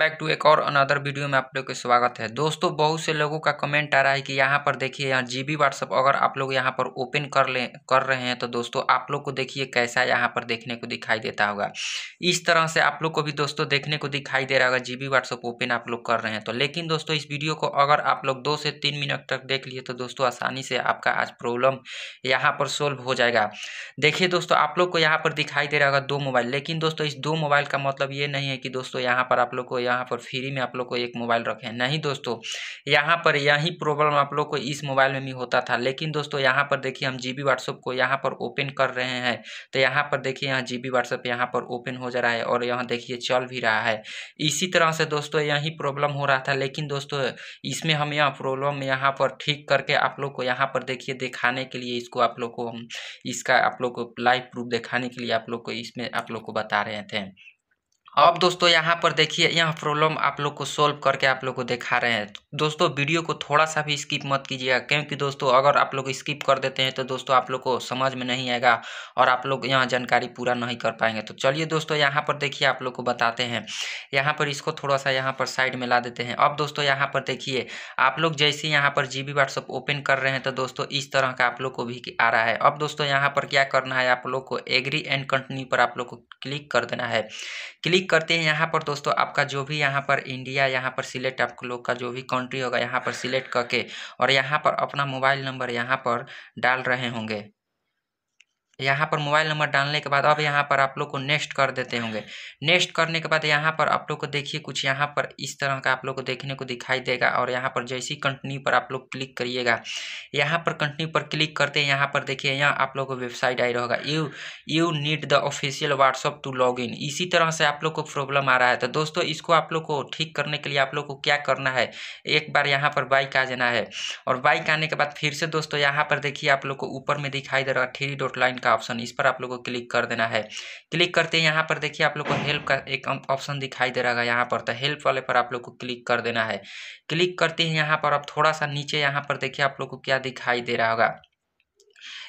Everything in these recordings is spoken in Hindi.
बैक टू एक और अनदर वीडियो में आप लोग का स्वागत है दोस्तों बहुत से लोगों का कमेंट आ रहा है कि यहाँ पर देखिए यहाँ जी बी व्हाट्सअप अगर आप लोग यहाँ पर ओपन कर ले कर रहे हैं तो दोस्तों आप लोग को देखिए कैसा यहाँ पर देखने को दिखाई देता होगा इस तरह से आप लोग को भी दोस्तों देखने को दिखाई दे रहा होगा जी बी व्हाट्सअप ओपन आप लोग कर रहे हैं तो लेकिन दोस्तों इस वीडियो को अगर आप लोग दो से तीन मिनट तक देख लिए तो दोस्तों आसानी से आपका आज प्रॉब्लम यहाँ पर सोल्व हो जाएगा देखिए दोस्तों आप लोग को यहाँ पर दिखाई दे रहा होगा दो मोबाइल लेकिन दोस्तों इस दो मोबाइल का मतलब ये नहीं है कि दोस्तों यहाँ पर आप लोग को यहाँ पर फ्री में आप लोग को एक मोबाइल रखे नहीं दोस्तों यहाँ पर यही प्रॉब्लम आप लोग को इस मोबाइल में भी होता था लेकिन दोस्तों यहाँ पर देखिए हम जी बी को यहाँ पर ओपन कर रहे हैं तो यहाँ पर देखिए यहाँ जी बी यहाँ पर ओपन हो जा रहा है और यहाँ देखिए चल भी रहा है इसी तरह से दोस्तों यही प्रॉब्लम हो रहा था लेकिन दोस्तों इसमें हम यहाँ प्रॉब्लम यहाँ पर ठीक करके आप लोग को यहाँ पर देखिए दिखाने के लिए इसको आप लोग को हम इसका आप लोग को लाइव प्रूफ दिखाने के लिए आप लोग को इसमें आप लोग को बता रहे थे अब दोस्तों यहाँ पर देखिए यह प्रॉब्लम आप लोग को सोल्व करके आप लोग को दिखा रहे हैं दोस्तों वीडियो को थोड़ा सा भी स्किप मत कीजिएगा क्योंकि दोस्तों अगर आप लोग स्किप कर देते हैं तो दोस्तों आप लोग को समझ में नहीं आएगा और आप लोग यहाँ जानकारी पूरा नहीं कर पाएंगे तो चलिए दोस्तों यहाँ पर देखिए आप लोग को बताते हैं यहाँ पर इसको थोड़ा सा यहाँ पर साइड में ला देते हैं अब दोस्तों यहाँ पर देखिए आप लोग जैसे यहाँ पर जी बी व्हाट्सअप ओपन कर रहे हैं तो दोस्तों इस तरह का आप लोग को भी आ रहा है अब दोस्तों यहाँ पर क्या करना है आप लोग को एग्री एंड कंटिन्यू पर आप लोग को क्लिक कर देना है क्लिक क्लिक करते हैं यहाँ पर दोस्तों आपका जो भी यहाँ पर इंडिया यहाँ पर सिलेक्ट आप लोग का जो भी कंट्री होगा यहाँ पर सिलेक्ट करके और यहाँ पर अपना मोबाइल नंबर यहाँ पर डाल रहे होंगे यहाँ पर मोबाइल नंबर डालने के बाद अब यहाँ पर आप लोग को नेक्स्ट कर देते होंगे नेक्स्ट करने के बाद यहाँ पर आप लोग को देखिए कुछ यहाँ पर इस तरह का आप लोग को देखने को दिखाई देगा और यहाँ पर जैसी कंटनी कंटिन्यू पर आप लोग क्लिक करिएगा यहाँ पर कंटिन्यू पर क्लिक करते हैं यहाँ पर देखिए यहाँ आप लोग को वेबसाइट आई रहेगा you you need the official WhatsApp to log in इसी तरह से आप लोग को प्रॉब्लम आ रहा है तो दोस्तों इसको आप लोग को ठीक करने के लिए आप लोग को क्या करना है एक बार यहाँ पर बाइक आ जाना है और बाइक आने के बाद फिर से दोस्तों यहाँ पर देखिए आप लोग को ऊपर में दिखाई दे रहा थ्री डॉट लाइन का का ऑप्शन इस पर आप लोग को क्लिक कर देना है क्लिक करते हैं यहाँ पर देखिए आप लोग को हेल्प का एक ऑप्शन दिखाई दे रहा है यहाँ पर तो हेल्प वाले पर आप लोग को क्लिक कर देना है क्लिक करते हैं यहाँ पर आप थोड़ा सा नीचे यहाँ पर देखिए आप लोग को क्या दिखाई दे रहा होगा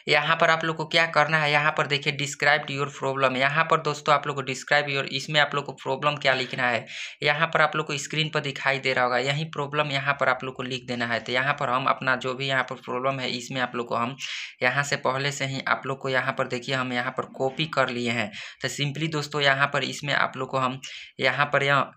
यहाँ पर आप लोग को क्या करना है यहाँ पर देखिए डिस्क्राइब योर प्रॉब्लम यहाँ पर दोस्तों आप लोग को डिस्क्राइब योर इसमें आप लोग को प्रॉब्लम क्या लिखना है यहाँ पर आप लोग को स्क्रीन पर दिखाई दे रहा होगा यही प्रॉब्लम यहाँ पर आप लोग को लिख देना है तो यहाँ पर हम अपना जो भी यहाँ पर प्रॉब्लम है इसमें आप लोग को हम यहाँ से पहले से ही आप लोग को यहाँ पर देखिए हम यहाँ पर कॉपी कर लिए हैं तो सिंपली दोस्तों यहाँ पर इसमें आप लोग को हम यहाँ पर यहाँ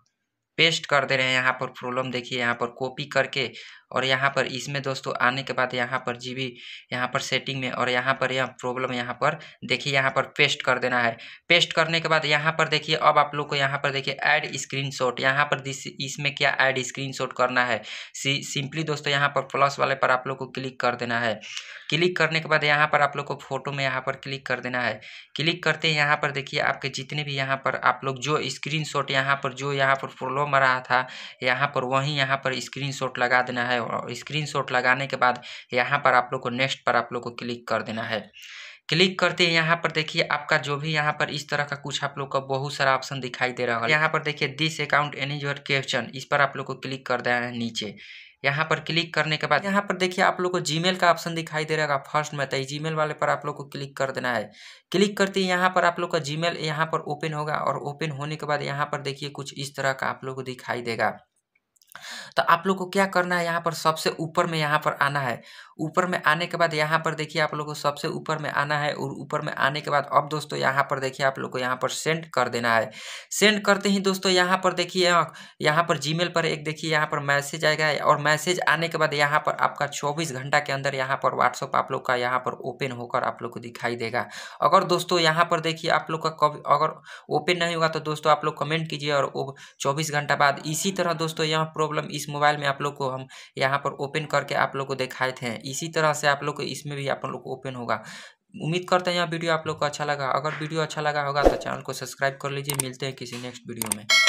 पेस्ट कर दे रहे हैं यहाँ पर प्रॉब्लम देखिए यहाँ पर कॉपी करके और यहाँ पर इसमें दोस्तों आने के बाद यहाँ पर जी बी यहाँ पर सेटिंग में और यहाँ पर यह प्रॉब्लम यहाँ पर देखिए यहाँ पर पेस्ट कर देना है पेस्ट करने के बाद यहाँ पर देखिए अब आप लोग को यहाँ पर देखिए ऐड स्क्रीनशॉट यहाँ पर इसमें क्या ऐड स्क्रीनशॉट करना है सी सिंपली दोस्तों यहाँ पर प्लस वाले पर आप लोग को क्लिक कर देना है क्लिक करने के बाद यहाँ पर आप लोग को फोटो में यहाँ पर क्लिक कर देना है क्लिक करते यहाँ पर देखिए आपके जितने भी यहाँ पर आप लोग जो स्क्रीन यहाँ पर जो यहाँ पर प्रॉब्लम प्रॉब्लम आ रहा था यहाँ पर वहीं यहाँ पर स्क्रीनशॉट लगा देना है और स्क्रीनशॉट लगाने के बाद यहाँ पर आप लोग को नेक्स्ट पर आप लोग को क्लिक कर देना है क्लिक करते हैं यहाँ पर देखिए आपका जो भी यहाँ पर इस तरह का कुछ आप लोग का बहुत सारा ऑप्शन दिखाई दे रहा है यहाँ पर देखिए this account any your question इस पर आप लोग को क्लिक कर देना है नीचे यहाँ पर क्लिक करने के बाद यहाँ पर देखिए आप लोग को जीमेल का ऑप्शन दिखाई दे रहेगा फर्स्ट में तो जीमेल वाले पर आप लोग को क्लिक कर देना है क्लिक करते ही यहाँ पर आप लोग का जीमेल यहाँ पर ओपन होगा और ओपन होने के बाद यहाँ पर देखिए कुछ इस तरह का आप लोग को दिखाई देगा तो आप लोग को क्या करना है यहाँ पर सबसे ऊपर में यहाँ पर आना है ऊपर में आने के बाद यहाँ पर देखिए आप लोग को सबसे ऊपर में आना है और ऊपर में आने के बाद अब दोस्तों यहाँ पर देखिए आप लोग को यहाँ पर सेंड कर देना है सेंड करते ही दोस्तों यहाँ पर देखिए यहाँ पर जीमेल पर एक देखिए यहाँ पर मैसेज आएगा और मैसेज आने के बाद यहाँ पर आपका चौबीस घंटा के अंदर यहाँ पर व्हाट्सअप आप लोग का यहाँ पर ओपन होकर आप लोग को दिखाई देगा अगर दोस्तों यहाँ पर देखिए आप लोग का कभी अगर ओपन नहीं होगा तो दोस्तों आप लोग कमेंट कीजिए और चौबीस घंटा बाद इसी तरह दोस्तों यहाँ प्रॉब्लम इस मोबाइल में आप लोग को हम यहाँ पर ओपन करके आप लोग को दिखाए थे इसी तरह से आप लोग को इसमें भी आप लोग को ओपन होगा उम्मीद करते हैं यह वीडियो आप लोग को अच्छा लगा अगर वीडियो अच्छा लगा होगा तो चैनल को सब्सक्राइब कर लीजिए मिलते हैं किसी नेक्स्ट वीडियो में